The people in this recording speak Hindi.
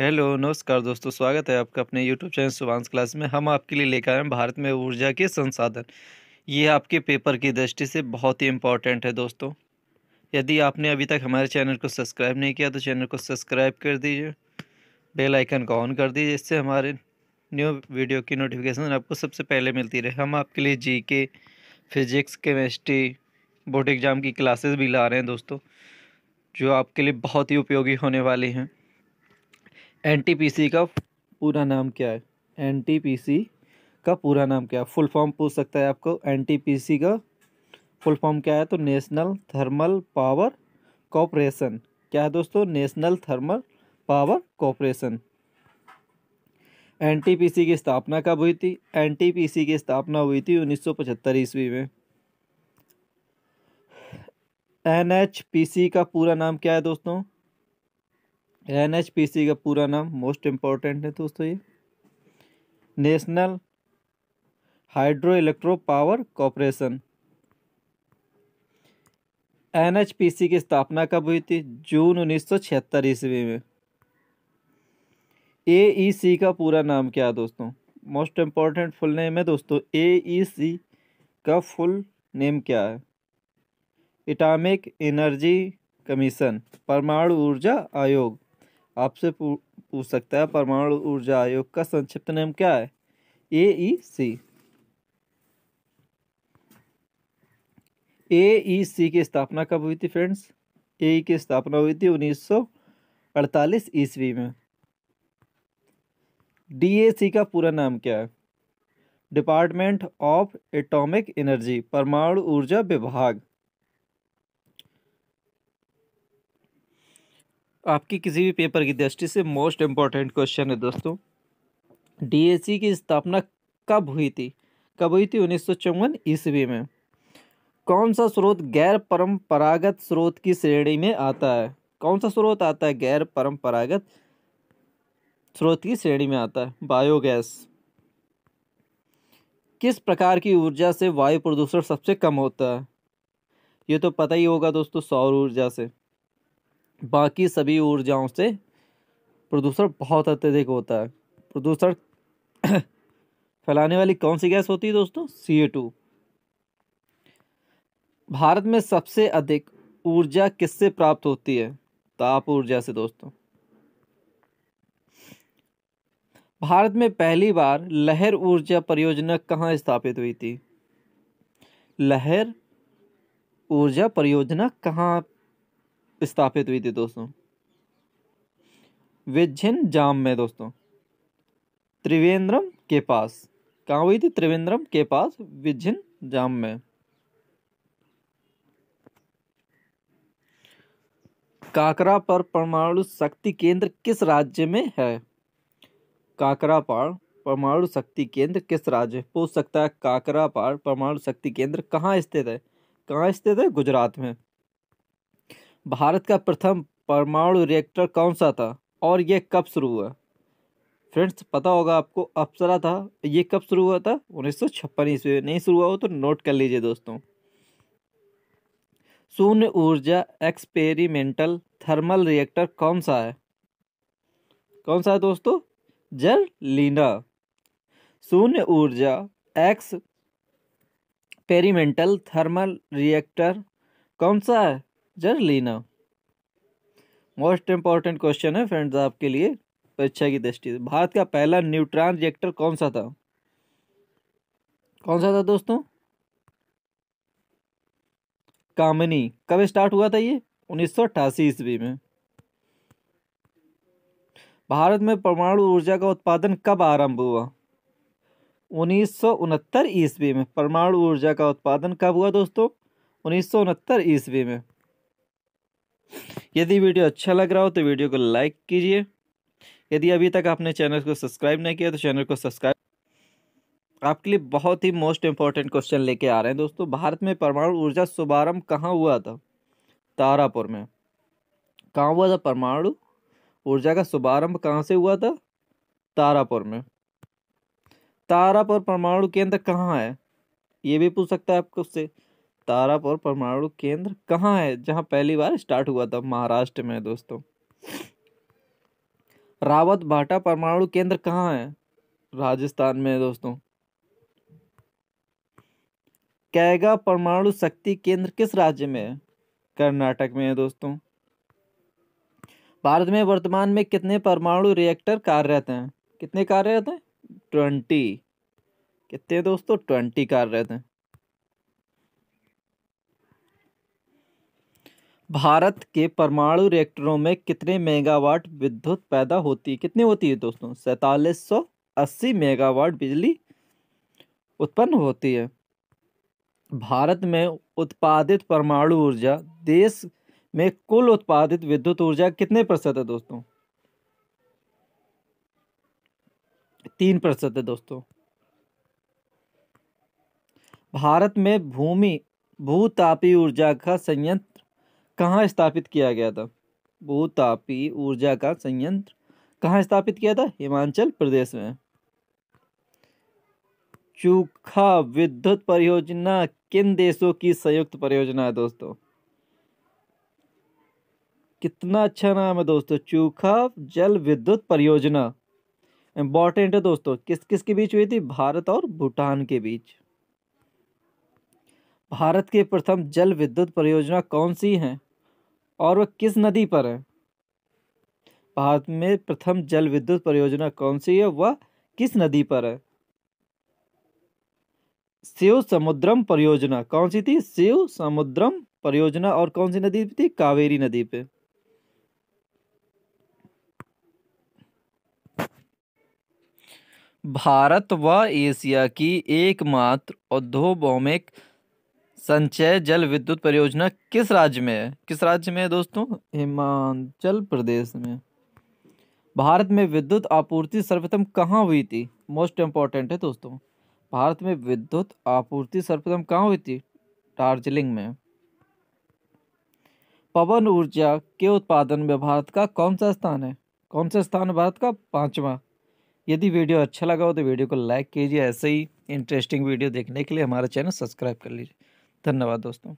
हेलो नमस्कार दोस्तों स्वागत है आपका अपने यूट्यूब चैनल सुभाष क्लास में हम आपके लिए लेकर आए हैं भारत में ऊर्जा के संसाधन ये आपके पेपर की दृष्टि से बहुत ही इम्पॉर्टेंट है दोस्तों यदि आपने अभी तक हमारे चैनल को सब्सक्राइब नहीं किया तो चैनल को सब्सक्राइब कर दीजिए बेल आइकन को ऑन कर दीजिए इससे हमारे न्यू वीडियो की नोटिफिकेशन आपको सबसे पहले मिलती रहे हम आपके लिए जी के फिज़िक्स केमिस्ट्री बोर्ड एग्ज़ाम की क्लासेस भी ला रहे हैं दोस्तों जो आपके लिए बहुत ही उपयोगी होने वाली हैं एनटीपीसी का पूरा नाम क्या है एनटीपीसी का पूरा नाम क्या है फुल फॉर्म पूछ सकता है आपको एनटीपीसी का फुल फॉर्म क्या है तो नेशनल थर्मल पावर कॉपरेशन क्या है दोस्तों national thermal power corporation NTPC की स्थापना कब हुई थी एनटीपीसी की स्थापना हुई थी 1975 ईस्वी में एनएचपीसी का पूरा नाम क्या है दोस्तों एन एच पी सी का पूरा नाम मोस्ट इम्पॉर्टेंट है दोस्तों ये national hydro electro power corporation N H P C की स्थापना कब हुई थी जून उन्नीस सौ छिहत्तर ईस्वी में ए ई सी का पूरा नाम क्या है दोस्तों मोस्ट इम्पॉर्टेंट फुल नेम है दोस्तों ए ई सी का फुल नेम क्या है इटामिक एनर्जी कमीशन परमाणु ऊर्जा आयोग आपसे पूछ सकता है परमाणु ऊर्जा आयोग का संक्षिप्त नाम क्या है ए ई सी ए ई सी की स्थापना कब हुई थी फ्रेंड्स ए ई की स्थापना हुई थी 1948 ईस्वी में सी का पूरा नाम क्या है डिपार्टमेंट ऑफ एटॉमिक एनर्जी परमाणु ऊर्जा विभाग आपकी किसी भी पेपर की दृष्टि से मोस्ट इम्पॉर्टेंट क्वेश्चन है दोस्तों डीएसी की स्थापना कब हुई थी कब हुई थी उन्नीस सौ ईस्वी में कौन सा स्रोत गैर परम्परागत स्रोत की श्रेणी में आता है कौन सा स्रोत आता है गैर परम्परागत स्रोत की श्रेणी में आता है बायोगैस किस प्रकार की ऊर्जा से वायु प्रदूषण सबसे कम होता है ये तो पता ही होगा दोस्तों सौर ऊर्जा से बाकी सभी ऊर्जाओं से प्रदूषण बहुत अत्यधिक होता है प्रदूषण फैलाने वाली कौन सी गैस होती है दोस्तों सी टू भारत में सबसे अधिक ऊर्जा किससे प्राप्त होती है ताप ऊर्जा से दोस्तों भारत में पहली बार लहर ऊर्जा परियोजना कहाँ स्थापित हुई थी लहर ऊर्जा परियोजना कहाँ स्थापित हुई थी दोस्तों विज्झिन जाम में दोस्तों त्रिवेंद्रम के पास कहाँ हुई थी त्रिवेंद्रम के पास विजिन जाम में काकरा पर परमाणु शक्ति केंद्र किस राज्य में है काकरा पर परमाणु शक्ति केंद्र किस राज्य पूछ सकता है काकरा पर परमाणु शक्ति केंद्र कहाँ स्थित है कहाँ स्थित है गुजरात में भारत का प्रथम परमाणु रिएक्टर कौन सा था और ये कब शुरू हुआ फ्रेंड्स पता होगा आपको अप्सरा था ये कब शुरू हुआ था उन्नीस सौ छप्पन ईस्वी में नहीं शुरू हुआ हो तो नोट कर लीजिए दोस्तों शून्य ऊर्जा एक्सपेरिमेंटल थर्मल रिएक्टर कौन सा है कौन सा है दोस्तों लीना शून्य ऊर्जा एक्स थर्मल रिएक्टर कौन सा है जस्ट लेना मोस्ट इम्पॉर्टेंट क्वेश्चन है फ्रेंड्स आपके लिए परीक्षा की दृष्टि से भारत का पहला न्यूट्रॉन रिएक्टर कौन सा था कौन सा था दोस्तों कामिनी कब स्टार्ट हुआ था ये उन्नीस ईस्वी में भारत में परमाणु ऊर्जा का उत्पादन कब आरंभ हुआ उन्नीस ईस्वी में परमाणु ऊर्जा का उत्पादन कब हुआ दोस्तों उन्नीस ईस्वी में यदि वीडियो अच्छा लग रहा हो तो वीडियो को लाइक कीजिए यदि अभी तक आपने चैनल को सब्सक्राइब नहीं किया तो चैनल को सब्सक्राइब आपके लिए बहुत ही मोस्ट इम्पॉर्टेंट क्वेश्चन लेके आ रहे हैं दोस्तों भारत में परमाणु ऊर्जा शुभारंभ कहाँ हुआ था तारापुर में कहाँ हुआ था परमाणु ऊर्जा का शुभारम्भ कहाँ से हुआ था तारापुर में तारापुर परमाणु केंद्र कहाँ है ये भी पूछ सकता है आपको उससे तारापुर परमाणु केंद्र कहाँ है जहाँ पहली बार स्टार्ट हुआ था महाराष्ट्र में दोस्तों रावत भाटा परमाणु केंद्र कहाँ है राजस्थान में दोस्तों कैगा परमाणु शक्ति केंद्र किस राज्य में है कर्नाटक में है दोस्तों भारत में वर्तमान में कितने परमाणु रिएक्टर कार्यरत हैं कितने कार्यरत हैं ट्वेंटी कितने दोस्तों ट्वेंटी कार्यरत हैं भारत के परमाणु रिएक्टरों में कितने मेगावाट विद्युत पैदा होती है कितनी होती है दोस्तों सैतालीस सौ अस्सी मेगावाट बिजली उत्पन्न होती है भारत में उत्पादित परमाणु ऊर्जा देश में कुल उत्पादित विद्युत ऊर्जा कितने प्रतिशत है दोस्तों तीन प्रतिशत है दोस्तों भारत में भूमि भूतापी ऊर्जा का संयंत्र कहाँ स्थापित किया गया था भूतापी ऊर्जा का संयंत्र कहाँ स्थापित किया था हिमाचल प्रदेश में चूखा विद्युत परियोजना किन देशों की संयुक्त परियोजना है दोस्तों कितना अच्छा नाम है दोस्तों चूखा जल विद्युत परियोजना इंपॉर्टेंट है दोस्तों किस किस के बीच हुई थी भारत और भूटान के बीच भारत के प्रथम जल विद्युत परियोजना कौन सी है और वह किस नदी पर है भारत में प्रथम जल विद्युत परियोजना कौन सी है वह किस नदी पर है शिव समुद्रम परियोजना कौन सी थी शिव समुद्रम परियोजना और कौन सी नदी थी कावेरी नदी पे भारत व एशिया की एकमात्र औद्योभौमिक संचय जल विद्युत परियोजना किस राज्य में है किस राज्य में है दोस्तों हिमाचल प्रदेश में भारत में विद्युत आपूर्ति सर्वप्रथम कहाँ हुई थी मोस्ट इम्पॉर्टेंट है दोस्तों भारत में विद्युत आपूर्ति सर्वप्रथम कहाँ हुई थी दार्जिलिंग में पवन ऊर्जा के उत्पादन में भारत का कौन सा स्थान है कौन सा स्थान भारत का पाँचवा यदि वीडियो अच्छा लगा हो तो वीडियो को लाइक कीजिए ऐसे ही इंटरेस्टिंग वीडियो देखने के लिए हमारा चैनल सब्सक्राइब कर लीजिए धन्यवाद दोस्तों